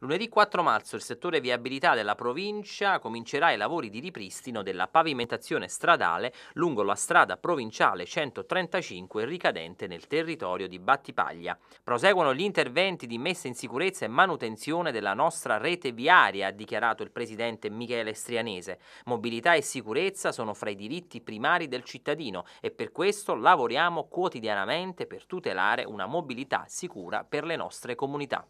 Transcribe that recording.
Lunedì 4 marzo il settore viabilità della provincia comincerà i lavori di ripristino della pavimentazione stradale lungo la strada provinciale 135 ricadente nel territorio di Battipaglia. Proseguono gli interventi di messa in sicurezza e manutenzione della nostra rete viaria, ha dichiarato il presidente Michele Strianese. Mobilità e sicurezza sono fra i diritti primari del cittadino e per questo lavoriamo quotidianamente per tutelare una mobilità sicura per le nostre comunità.